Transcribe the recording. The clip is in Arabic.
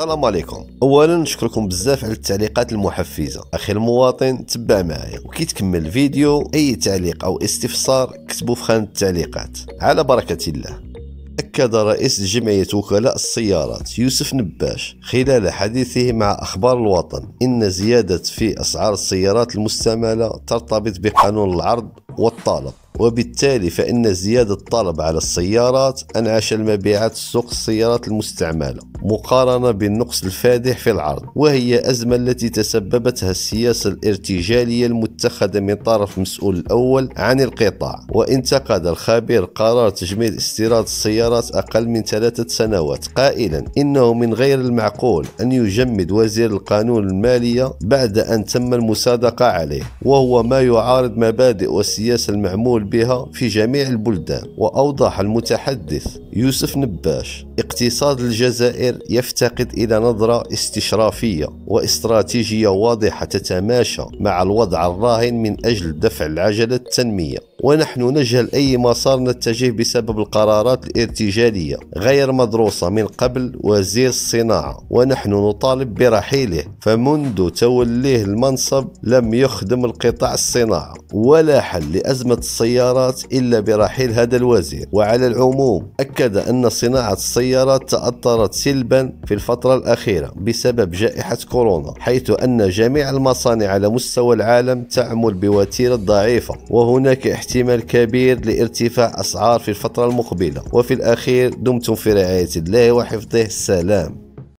السلام عليكم اولا نشكركم بزاف على التعليقات المحفزه اخي المواطن تبع معايا وكي تكمل الفيديو اي تعليق او استفسار كتبوه في خانه التعليقات على بركه الله أكد رئيس جمعية وكلاء السيارات يوسف نباش خلال حديثه مع أخبار الوطن إن زيادة في أسعار السيارات المستعملة ترتبط بقانون العرض والطلب وبالتالي فإن زيادة الطلب على السيارات أنعش المبيعات سوق السيارات المستعملة مقارنة بالنقص الفادح في العرض وهي أزمة التي تسببتها السياسة الارتجالية المتخذة من طرف مسؤول الأول عن القطاع وانتقد الخبير قرار تجميد استيراد السيارات أقل من ثلاثة سنوات قائلا إنه من غير المعقول أن يجمد وزير القانون المالية بعد أن تم المصادقة عليه وهو ما يعارض مبادئ والسياسة المعمولة المقبول بها في جميع البلدان وأوضح المتحدث يوسف نباش اقتصاد الجزائر يفتقد إلى نظرة استشرافية واستراتيجية واضحة تتماشى مع الوضع الراهن من أجل دفع العجلة التنمية ونحن نجهل أي مسار نتجه بسبب القرارات الارتجالية غير مدروسة من قبل وزير الصناعة ونحن نطالب برحيله فمنذ توليه المنصب لم يخدم القطاع الصناعة ولا حل لأزمة الصيد السيارات إلا برحيل هذا الوزير وعلى العموم أكد أن صناعة السيارات تأثرت سلبا في الفترة الأخيرة بسبب جائحة كورونا حيث أن جميع المصانع على مستوى العالم تعمل بوتيرة ضعيفة وهناك احتمال كبير لارتفاع أسعار في الفترة المقبلة وفي الأخير دمتم في رعاية الله وحفظه السلام